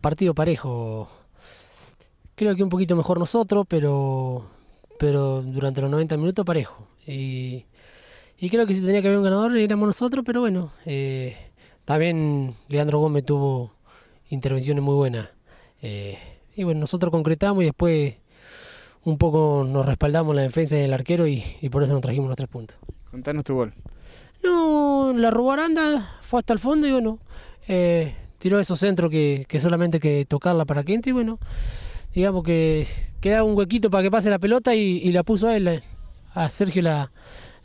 Partido parejo. Creo que un poquito mejor nosotros, pero, pero durante los 90 minutos parejo. Y, creo que si tenía que haber un ganador éramos nosotros, pero bueno. Eh, también Leandro Gómez tuvo intervenciones muy buenas. Eh, y bueno, nosotros concretamos y después un poco nos respaldamos la defensa del arquero y, por eso nos trajimos los tres puntos. Contanos tu gol. No, la robaranda fue hasta el fondo y bueno, eh, tiró esos centros que, solamente que tocarla para que entre y bueno, digamos que queda un huequito para que pase la pelota y, la puso a él, a Sergio la,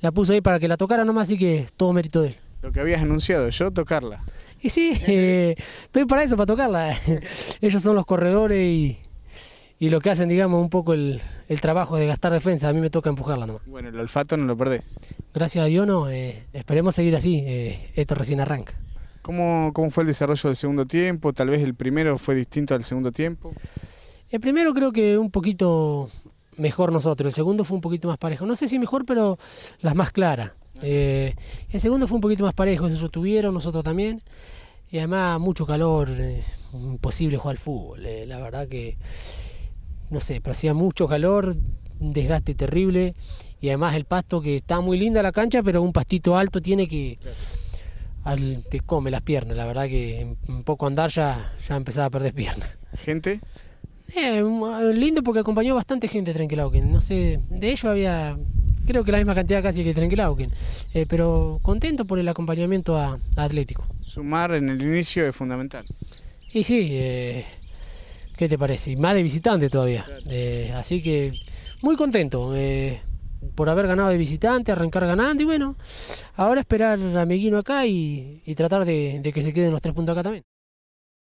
la puso ahí para que la tocara nomás, así que todo mérito de él. Lo que habías anunciado, yo tocarla. Y sí, eh, estoy para eso, para tocarla. Ellos son los corredores y, lo que hacen, digamos, un poco el, trabajo de gastar defensa. A mí me toca empujarla nomás. Bueno, el olfato no lo perdés. Gracias a Dios no. Eh, esperemos seguir así. Eh, esto recién arranca. ¿Cómo, ¿Cómo fue el desarrollo del segundo tiempo? Tal vez el primero fue distinto al segundo tiempo. El primero creo que un poquito mejor nosotros, el segundo fue un poquito más parejo. No sé si mejor, pero las más claras. Eh, el segundo fue un poquito más parejo, Eso tuvieron, nosotros también. Y además mucho calor, eh, imposible jugar al fútbol. Eh, la verdad que, no sé, pero hacía mucho calor, un desgaste terrible. Y además el pasto que está muy linda la cancha, pero un pastito alto tiene que al, te come las piernas. La verdad que en, poco andar ya, ya empezaba a perder piernas. ¿Gente? Eh, eh, lindo porque acompañó bastante gente Trenquilauquen, No sé, de ellos había creo que la misma cantidad casi que Trenquilauquen, eh, pero contento por el acompañamiento a, Atlético. Sumar en el inicio es fundamental. Y sí, eh, ¿qué te parece? Más de visitante todavía. así que muy contento por haber ganado de visitante, arrancar ganando y bueno, ahora esperar a Meguino acá y, tratar de que se queden los tres puntos acá también.